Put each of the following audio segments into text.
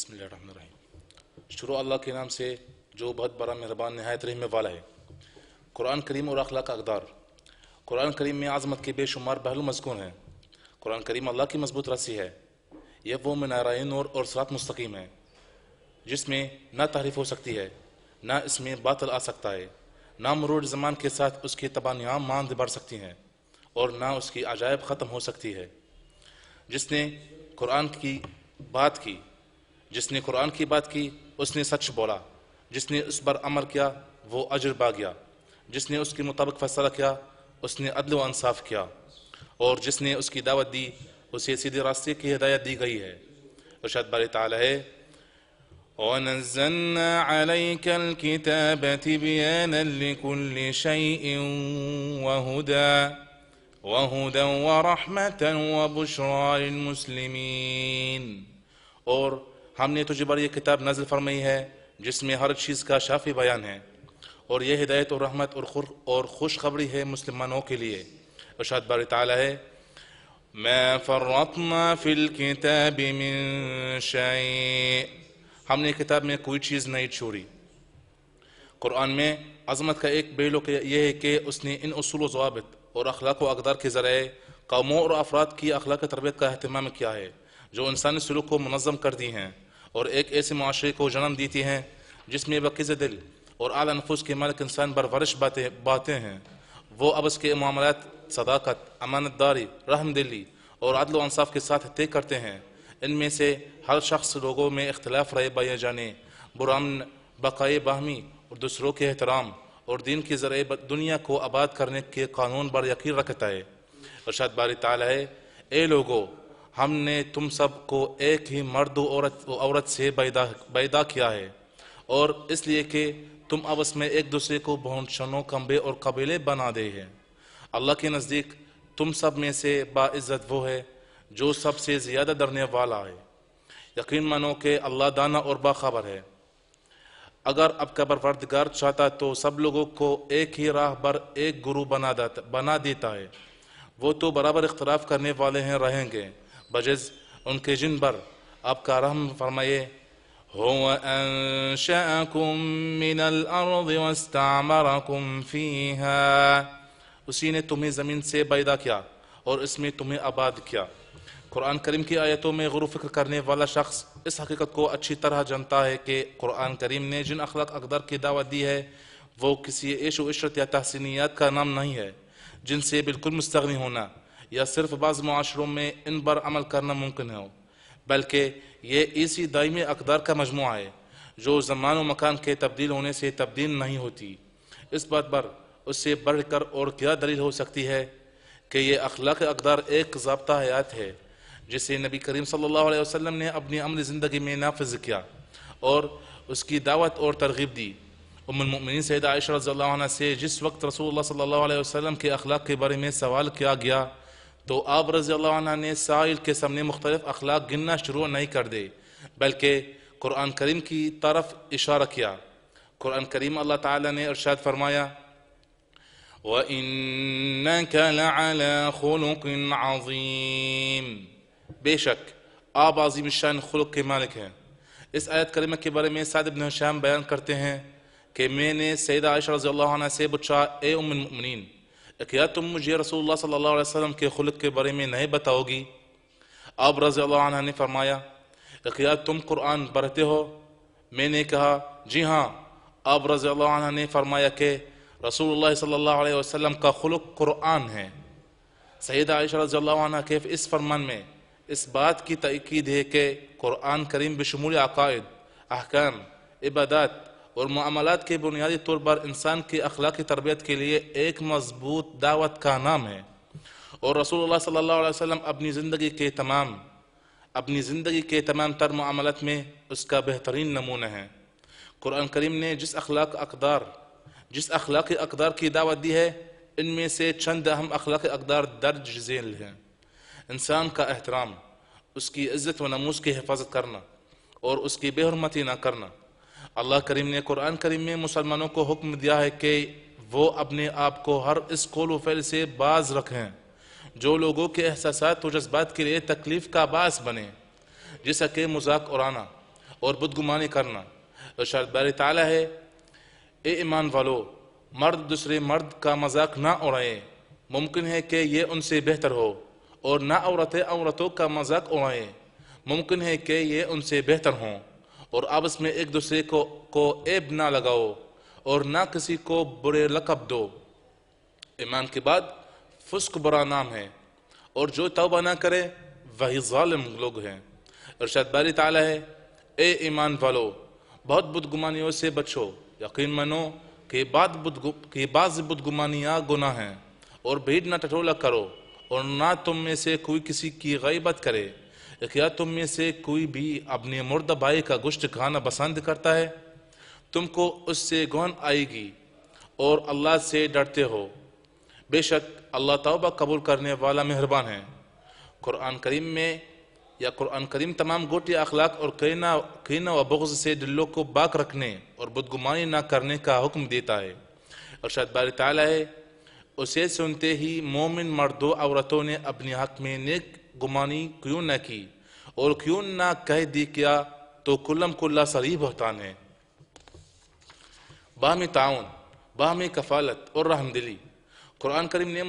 بسم اللہ الرحمن الرحیم شروع اللہ کے نام سے جو بہت بڑا مہربان نہایت رحم والا ہے قرآن کریم اور اخلاق اقدار قرآن کریم میں عظمت کے بے شمار پہلو المضکون ہیں قرآن کریم اللہ کی مضبوط رسی ہے یہ وہ منارائن نور اور سرات مستقیم ہیں جس میں نہ تعریف ہو سکتی ہے نہ اس میں باطل آ سکتا ہے نہ مرور زمان کے ساتھ اس کی تبانیاں ماند بڑھ سکتی ہیں اور نہ اس کی عجائب ختم ہو سکتی ہے جس نے قرآن کی بات کی جس نے قرآن کی بات کی اس نے سچ بولا جس نے اس پر عمل کیا وہ اجر با گیا جس نے اس کے مطابق فیصلہ کیا اس نے عدل و انصاف کیا اور جس نے اس کی دعوت دی اسے سیدھے راستے کی ہدایت دی گئی ہے ارشاد بر تعالی ہے وَنَزَّلْنَا عَلَيْكَ لِكُلِّ شَيْءٍ وَرَحْمَةً وَبُشْرَى لِلْمُسْلِمِينَ اور ہم نے تجھے بڑی یہ کتاب نظر فرمائی ہے جس میں ہر چیز کا شافی بیان ہے اور یہ ہدایت اور رحمت اور اور خوشخبری ہے مسلمانوں کے لیے ارشاد بار تعلیم ہم نے کتاب میں کوئی چیز نہیں چھوڑی قرآن میں عظمت کا ایک بیلو یہ ہے کہ اس نے ان اصول و ضوابط اور اخلاق و اقدار کے ذریعے قوموں اور افراد کی اخلاق تربیت کا اہتمام کیا ہے جو انسانی سلوک کو منظم کر دی ہیں اور ایک ایسے معاشرے کو جنم دیتی ہیں جس میں بقیز دل اور نفوس کے مالک انسان پر ورش باتیں باتیں ہیں وہ اب اس کے معاملات صداقت امانت داری رحم دلی اور عدل و انصاف کے ساتھ طے کرتے ہیں ان میں سے ہر شخص لوگوں میں اختلاف رائے بائیں جانے برامن بقائے باہمی اور دوسروں کے احترام اور دین کے ذریعے دنیا کو آباد کرنے کے قانون پر یقین رکھتا ہے ارشاد باری ہے اے لوگوں ہم نے تم سب کو ایک ہی مرد عورت عورت سے بیدا کیا ہے اور اس لیے کہ تم اب اس میں ایک دوسرے کو بہنشنوں شنوں اور قبیلے بنا دے ہیں اللہ کے نزدیک تم سب میں سے باعزت وہ ہے جو سب سے زیادہ ڈرنے والا ہے یقین منو کہ اللہ دانا اور باخبر ہے اگر اب قبر فردگار چاہتا تو سب لوگوں کو ایک ہی راہ بر ایک گرو بنا بنا دیتا ہے وہ تو برابر اختراف کرنے والے ہیں رہیں گے بجز ان کے جن بر آپ کا رحم فرمائے فرمائیے اسی نے تمہیں زمین سے بیدا کیا اور اس میں تمہیں آباد کیا قرآن کریم کی آیتوں میں غروف فکر کرنے والا شخص اس حقیقت کو اچھی طرح جانتا ہے کہ قرآن کریم نے جن اخلاق اقدر کی دعوت دی ہے وہ کسی عیش و عشرت یا تحسینیات کا نام نہیں ہے جن سے بالکل مستغنی ہونا یا صرف بعض معاشروں میں ان پر عمل کرنا ممکن ہو بلکہ یہ اسی دائمی اقدار کا مجموعہ ہے جو زمان و مکان کے تبدیل ہونے سے تبدیل نہیں ہوتی اس بات پر اس سے بڑھ کر اور کیا دلیل ہو سکتی ہے کہ یہ اخلاق اقدار ایک ضابطہ حیات ہے جسے نبی کریم صلی اللہ علیہ وسلم نے اپنی عمل زندگی میں نافذ کیا اور اس کی دعوت اور ترغیب دی ام المؤمنین سیدہ عائشہ رضی اللہ عنہ سے جس وقت رسول اللہ صلی اللہ علیہ وسلم کے اخلاق کے بارے میں سوال کیا گیا تو آپ رضی اللہ عنہ نے سائل کے سامنے مختلف اخلاق گننا شروع نہیں کر دے بلکہ قرآن کریم کی طرف اشارہ کیا قرآن کریم اللہ تعالیٰ نے ارشاد فرمایا وَإِنَّكَ لَعَلَى خُلُقٍ عَظِيمٍ بے شک آپ عظیم الشان خلق کے مالک ہیں اس آیت کریمہ کے بارے میں سعد بیان کرتے ہیں کہ میں نے سیدہ عائشہ رضی اللہ عنہ سے بچا اے ام المؤمنین کیا تم مجھے رسول اللہ صلی اللہ علیہ وسلم کے خلق کے بارے میں نہیں بتاؤ گی آپ رضی اللہ عنہ نے فرمایا کیا تم قرآن پڑھتے ہو میں نے کہا جی ہاں آپ رضی اللہ عنہ نے فرمایا کہ رسول اللہ صلی اللہ علیہ وسلم کا خلق قرآن ہے سیدہ عائشہ رضی اللہ عنہ کے اس فرمان میں اس بات کی تعقید ہے کہ قرآن کریم بشمول عقائد احکام عبادات اور معاملات کے بنیادی طور پر انسان کی اخلاقی تربیت کے لیے ایک مضبوط دعوت کا نام ہے اور رسول اللہ صلی اللہ علیہ وسلم اپنی زندگی کے تمام اپنی زندگی کے تمام تر معاملات میں اس کا بہترین نمونہ ہے قرآن کریم نے جس اخلاق اقدار جس اخلاقی اقدار کی دعوت دی ہے ان میں سے چند اہم اخلاقی اقدار درج ذیل ہیں انسان کا احترام اس کی عزت و نموز کی حفاظت کرنا اور اس کی بے حرمتی نہ کرنا اللہ کریم نے قرآن کریم میں مسلمانوں کو حکم دیا ہے کہ وہ اپنے آپ کو ہر اس قول و فعل سے باز رکھیں جو لوگوں کے احساسات و جذبات کے لیے تکلیف کا باعث بنیں جیسا کہ مذاق اڑانا اور بدگمانی کرنا تعالیٰ ہے اے ایمان والو مرد دوسرے مرد کا مذاق نہ اڑائیں ممکن ہے کہ یہ ان سے بہتر ہو اور نہ عورتیں عورتوں کا مذاق اڑائیں ممکن ہے کہ یہ ان سے بہتر ہوں اور آپس میں ایک دوسرے کو کو عیب نہ لگاؤ اور نہ کسی کو برے لقب دو ایمان کے بعد فسق برا نام ہے اور جو توبہ نہ کرے وہی ظالم لوگ ہیں ارشاد باری تعالیٰ ہے اے ایمان والو بہت بدگمانیوں سے بچو یقین منو کہ بعض بدگمانیاں گناہ ہیں اور بھیڑ نہ ٹٹولا کرو اور نہ تم میں سے کوئی کسی کی غیبت کرے کیا تم میں سے کوئی بھی اپنے مرد بائی کا گشت کھانا پسند کرتا ہے تم کو اس سے گون آئے گی اور اللہ سے ڈرتے ہو بے شک اللہ توبہ قبول کرنے والا مہربان ہے قرآن کریم میں یا قرآن کریم تمام گوٹی اخلاق اور کینہ و بغض سے دلوں کو باک رکھنے اور بدگمانی نہ کرنے کا حکم دیتا ہے ارشاد بار تعالیٰ ہے اسے سنتے ہی مومن مردوں عورتوں نے اپنے حق میں نیک گمانی کیوں نہ کی اور کیوں نہ کہہ دی کیا تو کلم کلا سری بہتان ہے باہمی تعاون باہمی کفالت اور رحمدلی قرآن کریم نے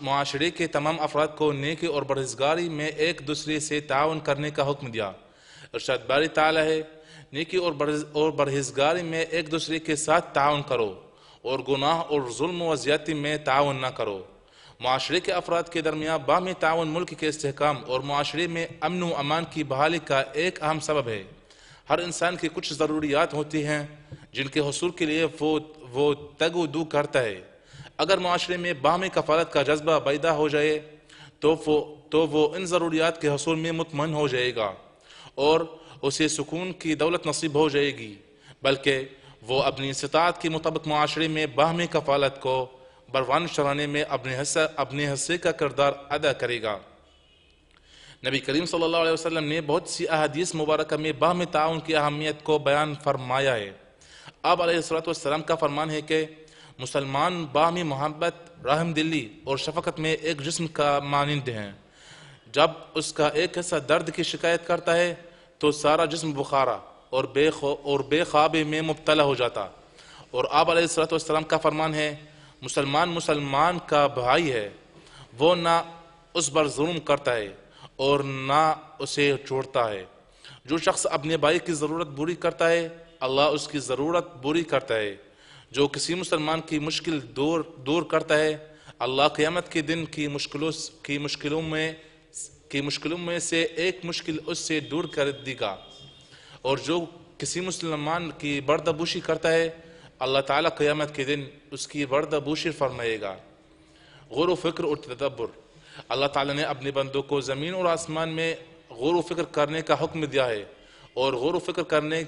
معاشرے کے تمام افراد کو نیکی اور برزگاری میں ایک دوسرے سے تعاون کرنے کا حکم دیا ارشاد باری تعالی ہے نیکی اور برہزگاری میں ایک دوسرے کے ساتھ تعاون کرو اور گناہ اور ظلم و زیادتی میں تعاون نہ کرو معاشرے کے افراد کے درمیان باہمی تعاون ملک کے استحکام اور معاشرے میں امن و امان کی بحالی کا ایک اہم سبب ہے ہر انسان کی کچھ ضروریات ہوتی ہیں جن کے حصول کے لیے وہ تگ و دو کرتا ہے اگر معاشرے میں باہمی کفالت کا جذبہ پیدا ہو جائے تو وہ ان ضروریات کے حصول میں مطمئن ہو جائے گا اور اسے سکون کی دولت نصیب ہو جائے گی بلکہ وہ اپنی استطاعت کی مطابق معاشرے میں باہمی کفالت کو بروان شرانے میں اپنے حصہ اپنے حصے کا کردار ادا کرے گا نبی کریم صلی اللہ علیہ وسلم نے بہت سی احادیث مبارکہ میں باہم تعاون کی اہمیت کو بیان فرمایا ہے آپ علیہ السلام والسلام کا فرمان ہے کہ مسلمان باہمی محبت رحم دلی اور شفقت میں ایک جسم کا مانند ہیں جب اس کا ایک حصہ درد کی شکایت کرتا ہے تو سارا جسم بخارا اور بے خو اور بے میں مبتلا ہو جاتا اور آپ علیہ السلام کا فرمان ہے مسلمان مسلمان کا بھائی ہے وہ نہ اس پر ظلم کرتا ہے اور نہ اسے چھوڑتا ہے جو شخص اپنے بھائی کی ضرورت بری کرتا ہے اللہ اس کی ضرورت بری کرتا ہے جو کسی مسلمان کی مشکل دور دور کرتا ہے اللہ قیامت کے دن کی مشکلوں کی مشکلوں میں کی مشکلوں میں سے ایک مشکل اس سے دور کر دے گا اور جو کسی مسلمان کی بردبوشی کرتا ہے اللہ تعالیٰ قیامت کے دن اس کی وردبوشر فرمائے گا غور و فکر اور تدبر اللہ تعالیٰ نے اپنے بندوں کو زمین اور آسمان میں غور و فکر کرنے کا حکم دیا ہے اور غور و فکر کرنے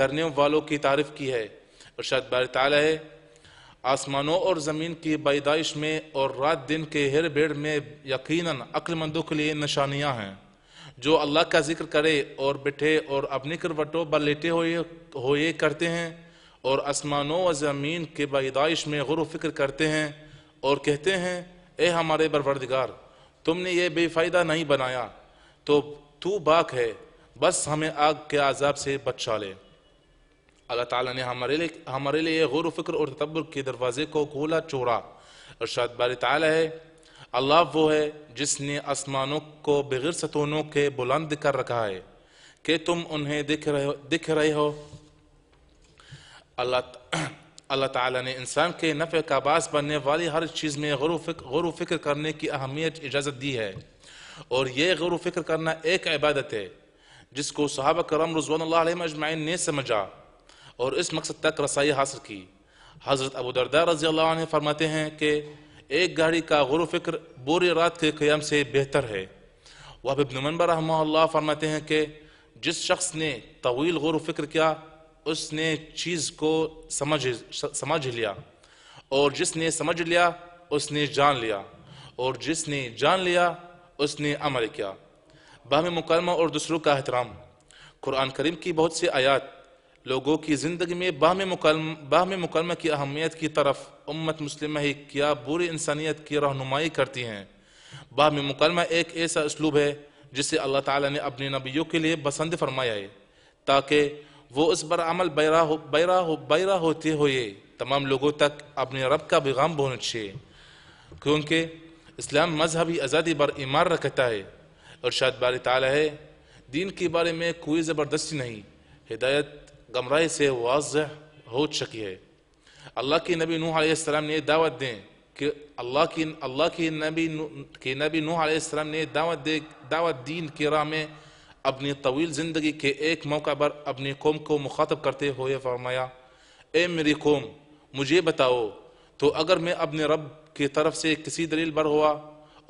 کرنے والوں کی تعریف کی ہے ارشاد تعالیٰ ہے آسمانوں اور زمین کی پیدائش میں اور رات دن کے ہر بیڑ میں یقیناً عقل مندوں کے لیے نشانیاں ہیں جو اللہ کا ذکر کرے اور بٹھے اور اپنی کروٹوں پر لیٹے ہوئے ہوئے کرتے ہیں اور آسمان و زمین کے بیدائش میں غروف فکر کرتے ہیں اور کہتے ہیں اے ہمارے بروردگار تم نے یہ بے فائدہ نہیں بنایا تو تو باک ہے بس ہمیں آگ کے عذاب سے بچا لے اللہ تعالیٰ نے ہمارے ہمارے لیے و فکر اور تطبر کے دروازے کو کھولا چورا ارشاد بار تعالیٰ ہے اللہ وہ ہے جس نے آسمانوں کو بغیر ستونوں کے بلند کر رکھا ہے کہ تم انہیں دکھ رہے ہو دکھ رہے ہو اللہ اللہ تعالیٰ نے انسان کے نفع کا باعث بننے والی ہر چیز میں غور غور و فکر کرنے کی اہمیت اجازت دی ہے اور یہ غور و فکر کرنا ایک عبادت ہے جس کو صحابہ کرم رضوان اللہ علیہ مجمعین نے سمجھا اور اس مقصد تک رسائی حاصل کی حضرت ابو دردار رضی اللہ عنہ فرماتے ہیں کہ ایک گاڑی کا غور و فکر بوری رات کے قیام سے بہتر ہے وہ ابن منبر رحمہ اللہ فرماتے ہیں کہ جس شخص نے طویل غور و فکر کیا اس نے چیز کو سمجھ سمجھ لیا اور جس نے نے سمجھ لیا اس باہم مکالمہ اور دوسروں کا احترام قرآن کریم کی بہت سی آیات لوگوں کی زندگی میں باہم باہم مکالمہ کی اہمیت کی طرف امت مسلمہ ہی کیا بری انسانیت کی رہنمائی کرتی ہیں باہم مکالمہ ایک ایسا اسلوب ہے جسے اللہ تعالیٰ نے اپنے نبیوں کے لیے پسند فرمایا ہے تاکہ وہ اس پر عمل بہراہ بیرہ بیرا ہوتے ہوئے تمام لوگوں تک اپنے رب کا بغام بہن کیونکہ اسلام مذہبی آزادی پر ایمار رکھتا ہے ارشاد باری تعالی ہے دین کے بارے میں کوئی زبردستی نہیں ہدایت گمرائے سے واضح ہو چکی ہے اللہ کے نبی نوح علیہ السلام نے دعوت دیں کہ اللہ کی اللہ نبی نبی علیہ السلام نے دعوت دے دعوت دین کی راہ میں اپنی طویل زندگی کے ایک موقع پر اپنی قوم کو مخاطب کرتے ہوئے فرمایا اے میری قوم مجھے بتاؤ تو اگر میں اپنے رب کی طرف سے کسی دلیل بر ہوا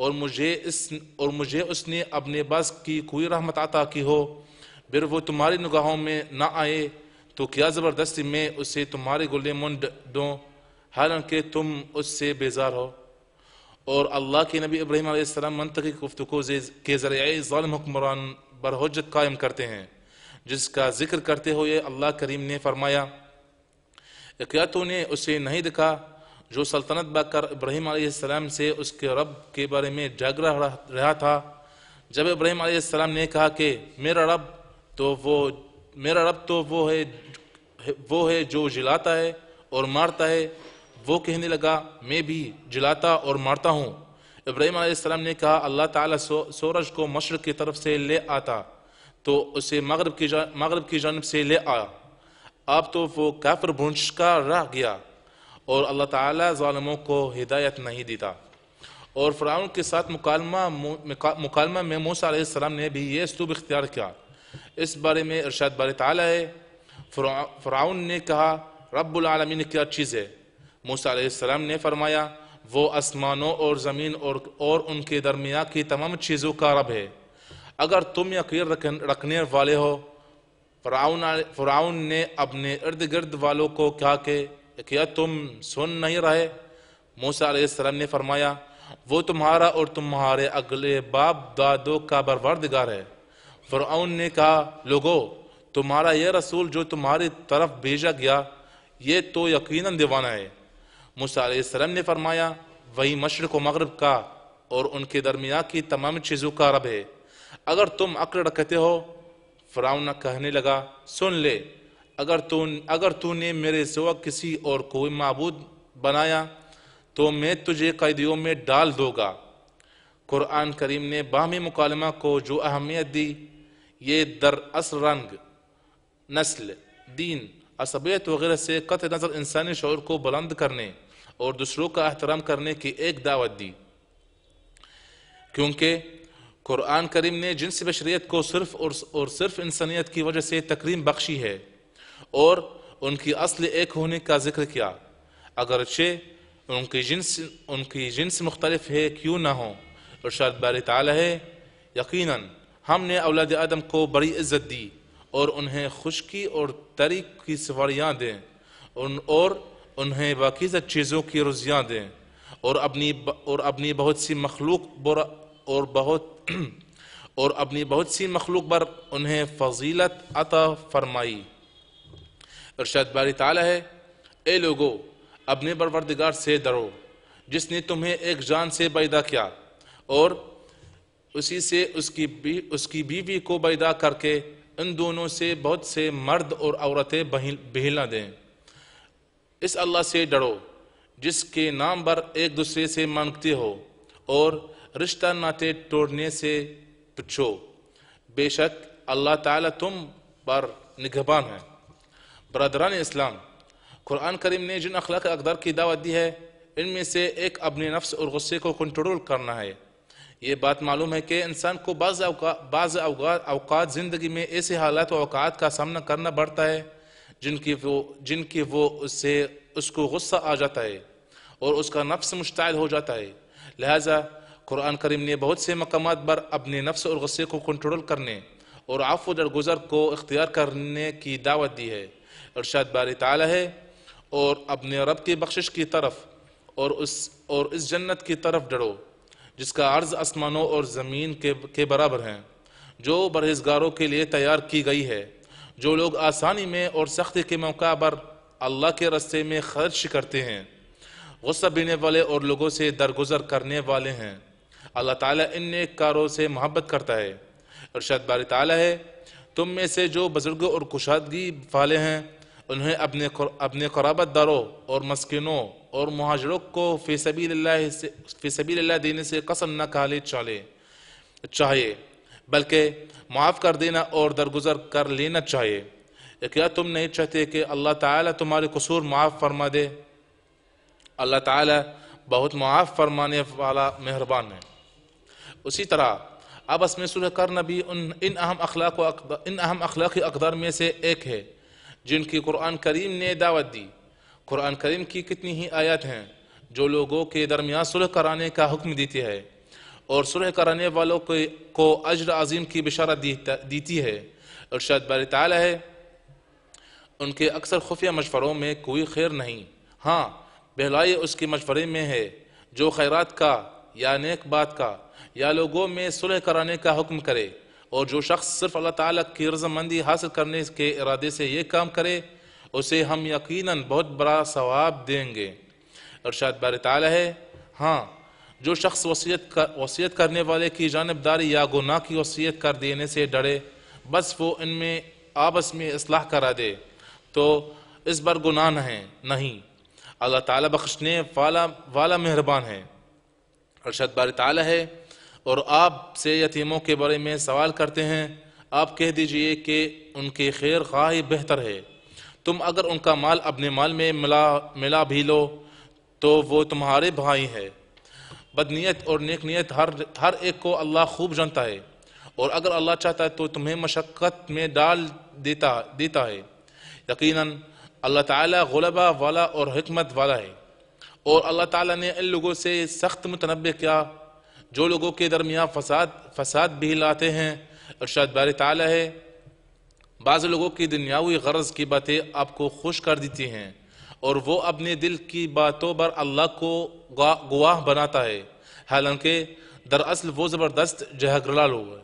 اور مجھے اس اور مجھے اس نے اپنے بس کی کوئی رحمت عطا کی ہو پھر وہ تمہاری نگاہوں میں نہ آئے تو کیا زبردستی میں اسے تمہارے گلے منڈ دوں حالانکہ تم اس سے بیزار ہو اور اللہ کے نبی ابراہیم علیہ السلام منطقی گفتگو کے ذریعے ظالم حکمران برہجت قائم کرتے ہیں جس کا ذکر کرتے ہوئے اللہ کریم نے فرمایا اقیاتوں نے اسے نہیں دکھا جو سلطنت با کر ابراہیم علیہ السلام سے اس کے رب کے بارے میں جاگ رہا تھا جب ابراہیم علیہ السلام نے کہا کہ میرا رب تو وہ میرا رب تو وہ ہے وہ ہے جو جلاتا ہے اور مارتا ہے وہ کہنے لگا میں بھی جلاتا اور مارتا ہوں ابراہیم علیہ السلام نے کہا اللہ تعالیٰ سورج کو مشرق کی طرف سے لے آتا تو اسے مغرب کی مغرب کی سے لے آیا اب تو وہ کافر کا رہ گیا اور اللہ تعالیٰ ظالموں کو ہدایت نہیں دیتا اور فرعون کے ساتھ مکالمہ مکالمہ میں موسیٰ علیہ السلام نے بھی یہ اسلوب اختیار کیا اس بارے میں ارشاد بارے تعالیٰ ہے فرعون نے کہا رب العالمین کیا چیز ہے موسیٰ علیہ السلام نے فرمایا وہ آسمانوں اور زمین اور ان کے درمیان کی تمام چیزوں کا رب ہے اگر تم یقین رکھنے والے ہو فرعون نے اپنے ارد گرد والوں کو کہا کہ کیا تم سن نہیں رہے موسا علیہ السلام نے فرمایا وہ تمہارا اور تمہارے اگلے باپ دادو کا بروردگار ہے فرعون نے کہا لوگو تمہارا یہ رسول جو تمہاری طرف بھیجا گیا یہ تو یقیناً دیوانہ ہے موسیٰ علیہ السلام نے فرمایا وہی مشرق و مغرب کا اور ان کے درمیان کی تمام چیزوں کا رب ہے اگر تم عقل رکھتے ہو فراؤن کہنے لگا سن لے اگر اگر تو نے میرے سوا کسی اور کوئی معبود بنایا تو میں تجھے قیدیوں میں ڈال دوں گا قرآن کریم نے باہمی مکالمہ کو جو اہمیت دی یہ در اثر رنگ نسل دین عصبیت وغیرہ سے قطع نظر انسانی شعور کو بلند کرنے اور دوسروں کا احترام کرنے کی ایک دعوت دی کیونکہ قرآن کریم نے جنس بشریت کو صرف اور صرف انسانیت کی وجہ سے تقریم بخشی ہے اور ان کی اصل ایک ہونے کا ذکر کیا اگرچہ ان کی جنس ان کی جنس مختلف ہے کیوں نہ ہو ارشاد باری تعالی ہے یقیناً ہم نے اولاد آدم کو بڑی عزت دی اور انہیں خشکی اور تری کی سواریاں دیں اور انہیں وکیزت چیزوں کی رزیاں دیں اور اپنی اور اپنی بہت سی مخلوق اور بہت اور اپنی بہت سی مخلوق پر انہیں فضیلت عطا فرمائی ارشاد باری تعالیٰ ہے اے لوگو اپنے بروردگار سے درو جس نے تمہیں ایک جان سے بائدہ کیا اور اسی سے اس کی اس کی بیوی کو بائدہ کر کے ان دونوں سے بہت سے مرد اور عورتیں بہلا دیں اس اللہ سے ڈرو جس کے نام پر ایک دوسرے سے مانگتے ہو اور رشتہ ناطے توڑنے سے پوچھو بے شک اللہ تعالی تم پر نگہبان ہے برادران اسلام قرآن کریم نے جن اخلاق اقدار کی دعوت دی ہے ان میں سے ایک اپنے نفس اور غصے کو کنٹرول کرنا ہے یہ بات معلوم ہے کہ انسان کو بعض اوقات بعض اوقات اوقات زندگی میں ایسے حالات و اوقات کا سامنا کرنا پڑتا ہے جن کی وہ جن کی وہ اس سے اس کو غصہ آ جاتا ہے اور اس کا نفس مشتعل ہو جاتا ہے لہٰذا قرآن کریم نے بہت سے مقامات پر اپنے نفس اور غصے کو کنٹرول کرنے اور عفو و گزر کو اختیار کرنے کی دعوت دی ہے ارشاد بار تعالی ہے اور اپنے رب کی بخشش کی طرف اور اس اور اس جنت کی طرف ڈڑو جس کا عرض آسمانوں اور زمین کے برابر ہیں جو برہزگاروں کے لیے تیار کی گئی ہے جو لوگ آسانی میں اور سختی کے موقع پر اللہ کے رستے میں خرچ کرتے ہیں غصہ پینے والے اور لوگوں سے درگزر کرنے والے ہیں اللہ تعالیٰ ان نیک کاروں سے محبت کرتا ہے ارشاد بار تعالیٰ ہے تم میں سے جو بزرگ اور کشادگی والے ہیں انہیں اپنے قرابت داروں اور مسکنوں اور مہاجروں کو فی سبیل اللہ سے دینے قسم نہ کھالے بلکہ معاف کر دینا اور درگزر کر لینا چاہیے کیا تم نہیں چاہتے کہ اللہ تعالیٰ تمہارے قصور معاف فرما دے اللہ تعالیٰ بہت معاف فرمانے والا مہربان ہے اسی طرح اب اس میں سلح کرنا بھی ان اہم اخلاق ان اہم اخلاقی اقدار میں سے ایک ہے جن کی قرآن کریم نے دعوت دی قرآن کریم کی کتنی ہی آیات ہیں جو لوگوں کے درمیان صلح کرانے کا حکم دیتی ہے اور صلح کرانے والوں کو اجر عظیم کی بشارت دیتی ہے ارشاد باری تعالی ہے ان کے اکثر خفیہ مشوروں میں کوئی خیر نہیں ہاں بہلائی اس کے مشورے میں ہے جو خیرات کا یا نیک بات کا یا لوگوں میں صلح کرانے کا حکم کرے اور جو شخص صرف اللہ تعالیٰ کی رضامندی حاصل کرنے کے ارادے سے یہ کام کرے اسے ہم یقیناً بہت بڑا ثواب دیں گے ارشاد بار تعالیٰ ہے ہاں جو شخص وصیت وصیت کرنے والے کی جانبداری یا گناہ کی وصیت کر دینے سے ڈرے بس وہ ان میں آپس میں اصلاح کرا دے تو اس بر گناہ ہیں نہیں اللہ تعالیٰ بخشنے والا والا مہربان ہے ارشاد بار تعالیٰ ہے اور آپ سے یتیموں کے بارے میں سوال کرتے ہیں آپ کہہ دیجئے کہ ان کے خیر خواہ بہتر ہے تم اگر ان کا مال اپنے مال میں ملا ملا بھی لو تو وہ تمہارے بھائی ہے بدنیت اور نیت ہر ہر ایک کو اللہ خوب جانتا ہے اور اگر اللہ چاہتا ہے تو تمہیں مشقت میں ڈال دیتا دیتا ہے یقیناً اللہ تعالیٰ غلبہ والا اور حکمت والا ہے اور اللہ تعالیٰ نے ان لوگوں سے سخت متنبع کیا جو لوگوں کے درمیان فساد فساد لاتے ہیں ارشاد بار تعالی ہے بعض لوگوں کی دنیاوی غرض کی باتیں آپ کو خوش کر دیتی ہیں اور وہ اپنے دل کی باتوں پر اللہ کو گواہ بناتا ہے حالانکہ در اصل وہ زبردست لوگ ہے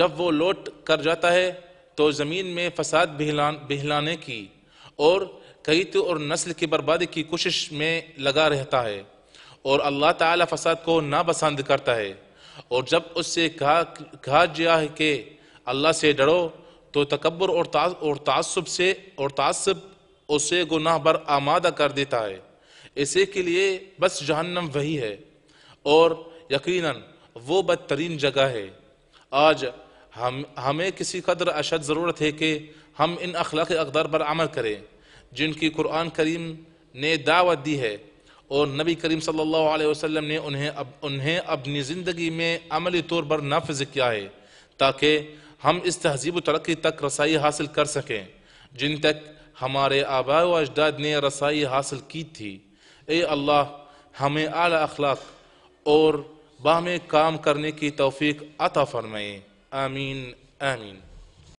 جب وہ لوٹ کر جاتا ہے تو زمین میں فساد بہلانے کی اور کئی اور نسل کی بربادی کی کوشش میں لگا رہتا ہے اور اللہ تعالیٰ فساد کو ناپسند کرتا ہے اور جب اس سے کہا کہا ہے کہ اللہ سے ڈرو تو تکبر اور تعصب سے اور تعصب اسے گناہ بر آمادہ کر دیتا ہے اسے کے لیے بس جہنم وہی ہے اور یقیناً وہ بدترین جگہ ہے آج ہم ہمیں کسی قدر اشد ضرورت ہے کہ ہم ان اخلاق اقدار پر عمل کریں جن کی قرآن کریم نے دعوت دی ہے اور نبی کریم صلی اللہ علیہ وسلم نے انہیں اب انہیں اپنی زندگی میں عملی طور پر نافذ کیا ہے تاکہ ہم اس تہذیب و ترقی تک رسائی حاصل کر سکیں جن تک ہمارے آبائی و اجداد نے رسائی حاصل کی تھی اے اللہ ہمیں اعلی اخلاق اور باہمیں کام کرنے کی توفیق عطا فرمائے آمین آمین